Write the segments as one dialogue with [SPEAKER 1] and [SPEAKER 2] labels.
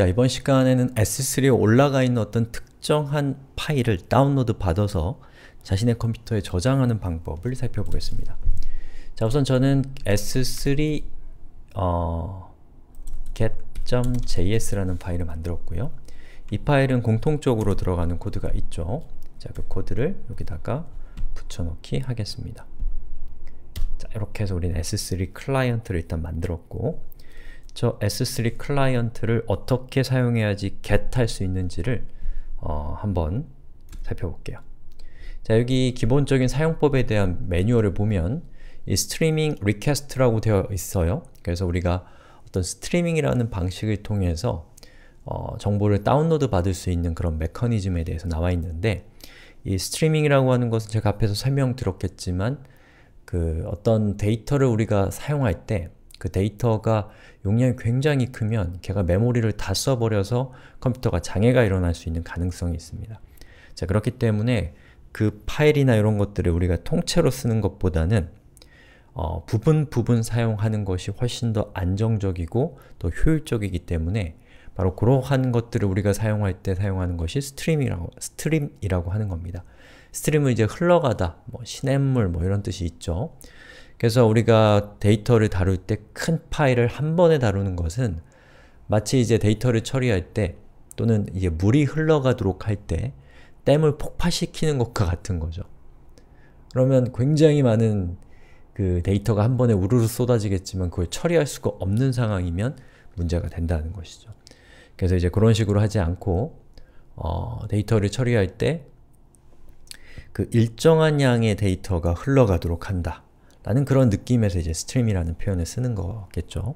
[SPEAKER 1] 자 이번 시간에는 S3에 올라가 있는 어떤 특정한 파일을 다운로드 받아서 자신의 컴퓨터에 저장하는 방법을 살펴보겠습니다. 자 우선 저는 s3 어, get.js라는 파일을 만들었고요. 이 파일은 공통적으로 들어가는 코드가 있죠. 자그 코드를 여기다가 붙여넣기 하겠습니다. 자 이렇게 해서 우리는 s3 클라이언트를 일단 만들었고 저 S3 클라이언트를 어떻게 사용해야지 get할 수 있는지를 어, 한번 살펴볼게요. 자 여기 기본적인 사용법에 대한 매뉴얼을 보면 이 스트리밍 리퀘스트라고 되어 있어요. 그래서 우리가 어떤 스트리밍이라는 방식을 통해서 어, 정보를 다운로드 받을 수 있는 그런 메커니즘에 대해서 나와 있는데 이 스트리밍이라고 하는 것은 제가 앞에서 설명 드렸겠지만 그 어떤 데이터를 우리가 사용할 때그 데이터가 용량이 굉장히 크면 걔가 메모리를 다 써버려서 컴퓨터가 장애가 일어날 수 있는 가능성이 있습니다. 자 그렇기 때문에 그 파일이나 이런 것들을 우리가 통째로 쓰는 것보다는 어, 부분 부분 사용하는 것이 훨씬 더 안정적이고 또 효율적이기 때문에 바로 그러한 것들을 우리가 사용할 때 사용하는 것이 스트림이라고, 스트림이라고 하는 겁니다. 스트림은 이제 흘러가다, 뭐 시냇물 뭐 이런 뜻이 있죠. 그래서 우리가 데이터를 다룰 때 큰 파일을 한 번에 다루는 것은 마치 이제 데이터를 처리할 때 또는 이제 물이 흘러가도록 할 때 댐을 폭파시키는 것과 같은 거죠. 그러면 굉장히 많은 그 데이터가 한 번에 우르르 쏟아지겠지만 그걸 처리할 수가 없는 상황이면 문제가 된다는 것이죠. 그래서 이제 그런 식으로 하지 않고 어, 데이터를 처리할 때 그 일정한 양의 데이터가 흘러가도록 한다. 라는 그런 느낌에서 이제 스트림이라는 표현을 쓰는 거겠죠.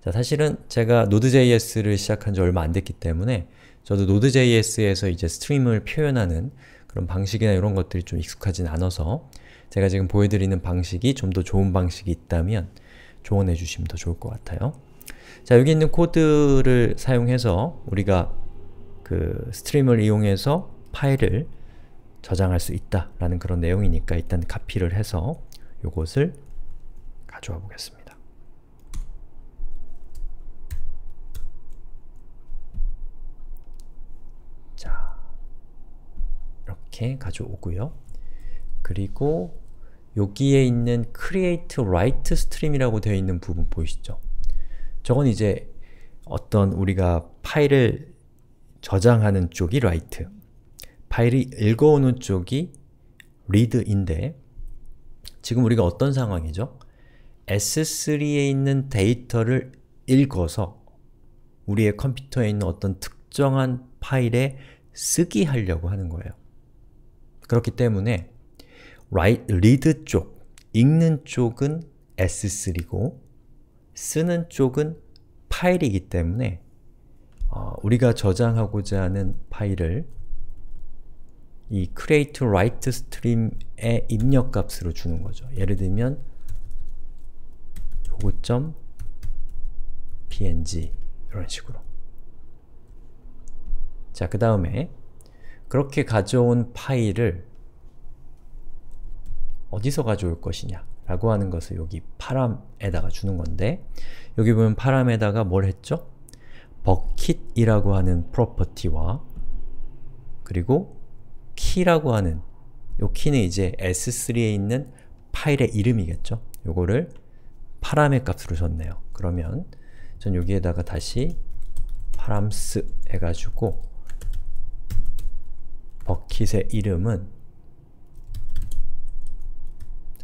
[SPEAKER 1] 자, 사실은 제가 Node.js를 시작한 지 얼마 안 됐기 때문에 저도 Node.js에서 이제 스트림을 표현하는 그런 방식이나 이런 것들이 좀 익숙하진 않아서 제가 지금 보여드리는 방식이 좀 더 좋은 방식이 있다면 조언해 주시면 더 좋을 것 같아요. 자, 여기 있는 코드를 사용해서 우리가 그 스트림을 이용해서 파일을 저장할 수 있다라는 그런 내용이니까 일단 카피를 해서 요것을 가져와 보겠습니다. 자, 이렇게 가져오고요. 그리고 여기에 있는 create write stream이라고 되어 있는 부분 보이시죠? 저건 이제 어떤 우리가 파일을 저장하는 쪽이 write, 파일이 읽어오는 쪽이 read인데 지금 우리가 어떤 상황이죠? S3에 있는 데이터를 읽어서 우리의 컴퓨터에 있는 어떤 특정한 파일에 쓰기 하려고 하는 거예요. 그렇기 때문에 write, read 쪽, 읽는 쪽은 S3고 쓰는 쪽은 파일이기 때문에 어, 우리가 저장하고자 하는 파일을 이 create write stream의 입력 값으로 주는 거죠. 예를 들면 요거점 png 이런 식으로 자, 그 다음에 그렇게 가져온 파일을 어디서 가져올 것이냐 라고 하는 것을 여기 파람에다가 주는 건데 여기 보면 파람에다가 뭘 했죠? 버킷이라고 하는 p p r o e r t 티와 그리고 키라고 하는 요 키는 이제 S3에 있는 파일의 이름이겠죠? 요거를 파람의 값으로 줬네요. 그러면 전 여기에다가 다시 파람스 해가지고 버킷의 이름은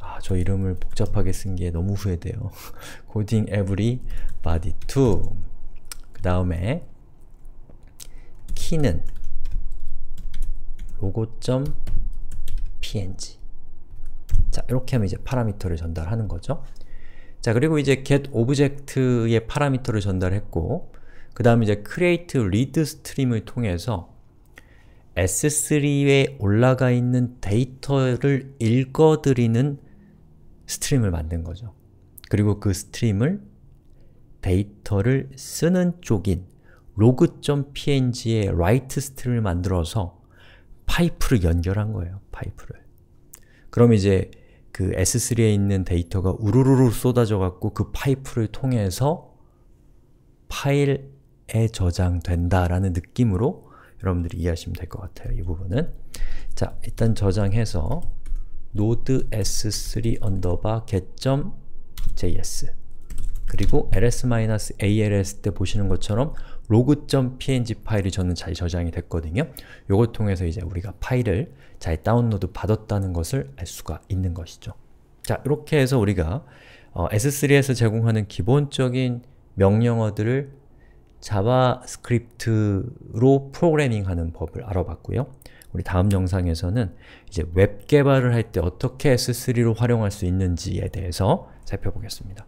[SPEAKER 1] 아, 저 이름을 복잡하게 쓴 게 너무 후회돼요. 고딩 에브리 바디 2그 다음에 키는 로고.png 자 이렇게 하면 이제 파라미터를 전달하는 거죠. 자 그리고 이제 get 오브젝트의 파라미터를 전달했고 그 다음 이제 create read 스트림을 통해서 s3에 올라가 있는 데이터를 읽어드리는 스트림을 만든 거죠. 그리고 그 스트림을 데이터를 쓰는 쪽인 log.png의 write 스트림을 만들어서 파이프를 연결한 거예요. 파이프를. 그럼 이제 그 S3에 있는 데이터가 우르르르 쏟아져 갖고 그 파이프를 통해서 파일에 저장된다라는 느낌으로 여러분들이 이해하시면 될 것 같아요. 이 부분은. 자, 일단 저장해서 node s3 underbar get.js 그리고 ls-als 때 보시는 것처럼 log.png 파일이 저는 잘 저장이 됐거든요. 요걸 통해서 이제 우리가 파일을 잘 다운로드 받았다는 것을 알 수가 있는 것이죠. 자, 이렇게 해서 우리가 어, S3에서 제공하는 기본적인 명령어들을 자바스크립트로 프로그래밍하는 법을 알아봤고요. 우리 다음 영상에서는 이제 웹 개발을 할 때 어떻게 S3로 활용할 수 있는지에 대해서 살펴보겠습니다.